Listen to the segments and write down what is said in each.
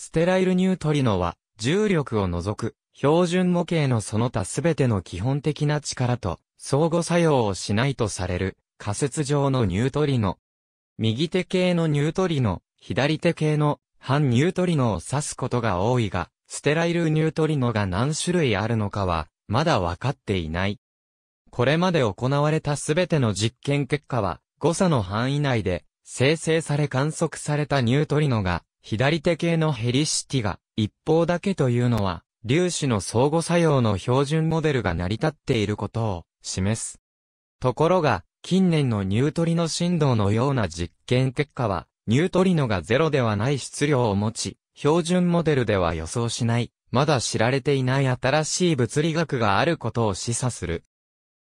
ステライルニュートリノは、重力を除く、標準模型のその他すべての基本的な力と、相互作用をしないとされる、仮説上のニュートリノ。右手系のニュートリノ、左手系の反ニュートリノを指すことが多いが、ステライルニュートリノが何種類あるのかは、まだわかっていない。これまで行われたすべての実験結果は、誤差の範囲内で、生成され観測されたニュートリノが、左手系のヘリシティが一方だけというのは、粒子の相互作用の標準モデルが成り立っていることを示す。ところが、近年のニュートリノ振動のような実験結果は、ニュートリノがゼロではない質量を持ち、標準モデルでは予想しない、まだ知られていない新しい物理学があることを示唆する。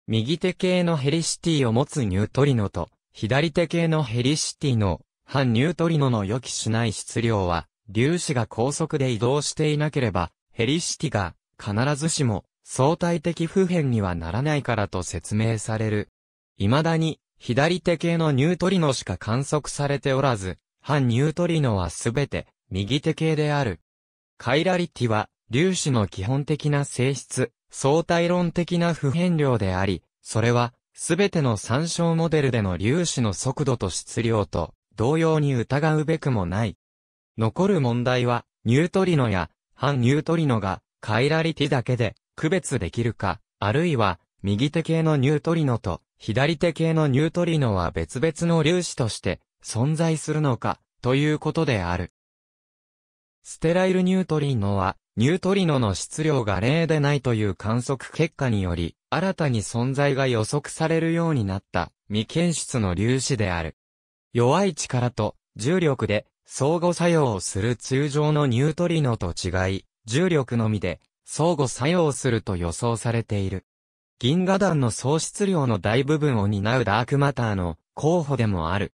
右手系のヘリシティを持つニュートリノと、左手系のヘリシティの反ニュートリノの予期しない質量は、粒子が高速で移動していなければ、ヘリシティが、必ずしも、相対的普遍にはならないからと説明される。未だに、左手系のニュートリノしか観測されておらず、反ニュートリノはすべて、右手系である。カイラリティは、粒子の基本的な性質、相対論的な普遍量であり、それは、すべての参照モデルでの粒子の速度と質量と、同様に疑うべくもない。残る問題は、ニュートリノや、反ニュートリノが、カイラリティだけで、区別できるか、あるいは、右手系のニュートリノと、左手系のニュートリノは別々の粒子として、存在するのか、ということである。ステライルニュートリノは、ニュートリノの質量が0でないという観測結果により、新たに存在が予測されるようになった、未検出の粒子である。弱い力と重力で相互作用をする通常のニュートリノと違い、重力のみで相互作用すると予想されている。銀河団の喪失量の大部分を担うダークマターの候補でもある。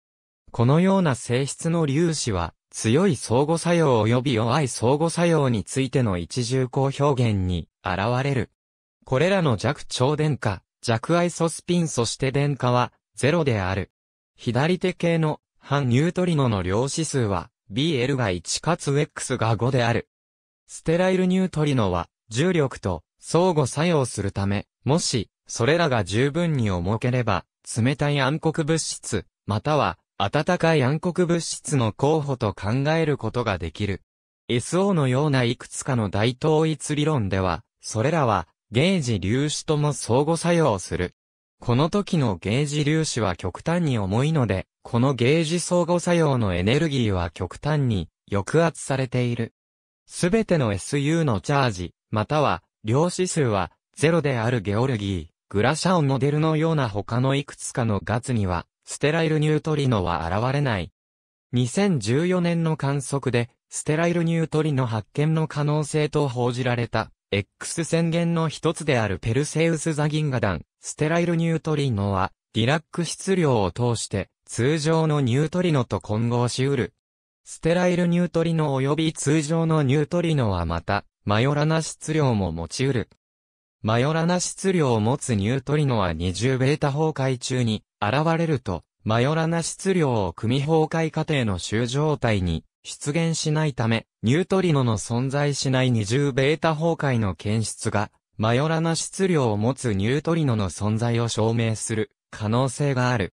このような性質の粒子は、強い相互作用及び弱い相互作用についての一重項表現に現れる。これらの弱超電荷、弱アイソスピンそして電荷は、ゼロである。左手系の反ニュートリノの量子数は BL が1かつ X が5である。ステライルニュートリノは重力と相互作用するため、もしそれらが十分に重ければ、冷たい暗黒物質、または暖かい暗黒物質の候補と考えることができる。SO のようないくつかの大統一理論では、それらは、ゲージ粒子とも相互作用する。この時のゲージ粒子は極端に重いので、このゲージ相互作用のエネルギーは極端に抑圧されている。すべての SU のチャージ、または量子数はゼロであるゲオルギー、グラシャオモデルのような他のいくつかのガツには、ステライルニュートリノは現れない。2014年の観測で、ステライルニュートリノ発見の可能性と報じられた、X 宣言の一つであるペルセウス座銀河団、ステライルニュートリノは、ディラック質量を通して、通常のニュートリノと混合し得る。ステライルニュートリノ及び通常のニュートリノはまた、マヨラナ質量も持ち得る。マヨラナ質量を持つニュートリノは20ベータ崩壊中に現れると、マヨラナ質量を組崩壊過程の集状態に出現しないため、ニュートリノの存在しない20ベータ崩壊の検出がマヨラな質量を持つニュートリノの存在を証明する可能性がある。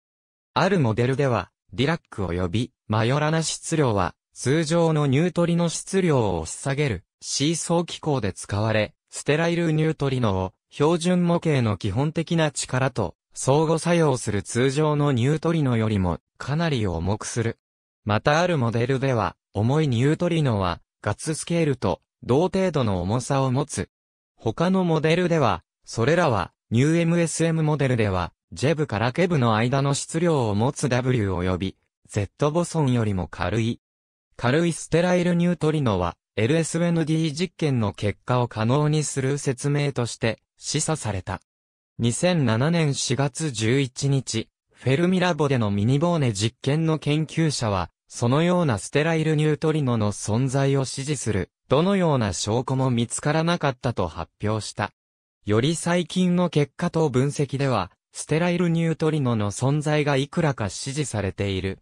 あるモデルでは、ディラック及びマヨラな質量は、通常のニュートリノ質量を押し下げるシーソー機構で使われ、ステライルニュートリノを標準模型の基本的な力と相互作用する通常のニュートリノよりもかなり重くする。またあるモデルでは、重いニュートリノはガッツスケールと同程度の重さを持つ他のモデルでは、それらは、ニュー MSM モデルでは、ジェブからケブの間の質量を持つ W 及び、Z ボソンよりも軽い。軽いステライルニュートリノは、LSND 実験の結果を可能にする説明として示唆された。2007年4月11日、フェルミラボでのミニボーネ実験の研究者は、そのようなステライルニュートリノの存在を支持するどのような証拠も見つからなかったと発表した。より最近の結果と分析では、ステライルニュートリノの存在がいくらか支持されている。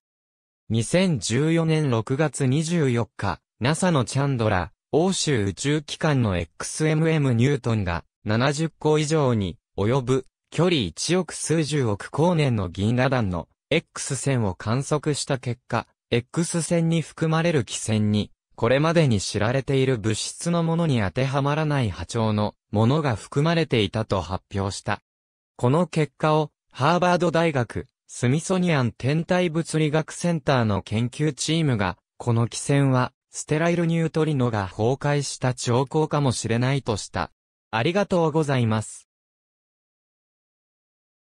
2014年6月24日、NASA のチャンドラ、欧州宇宙機関の XMM ニュートンが70個以上に及ぶ距離1億数十億光年の銀河団の X 線を観測した結果、X 線に含まれる気線にこれまでに知られている物質のものに当てはまらない波長のものが含まれていたと発表した。この結果を、ハーバード大学、スミソニアン天体物理学センターの研究チームが、この気線は、ステライルニュートリノが崩壊した兆候かもしれないとした。ありがとうございます。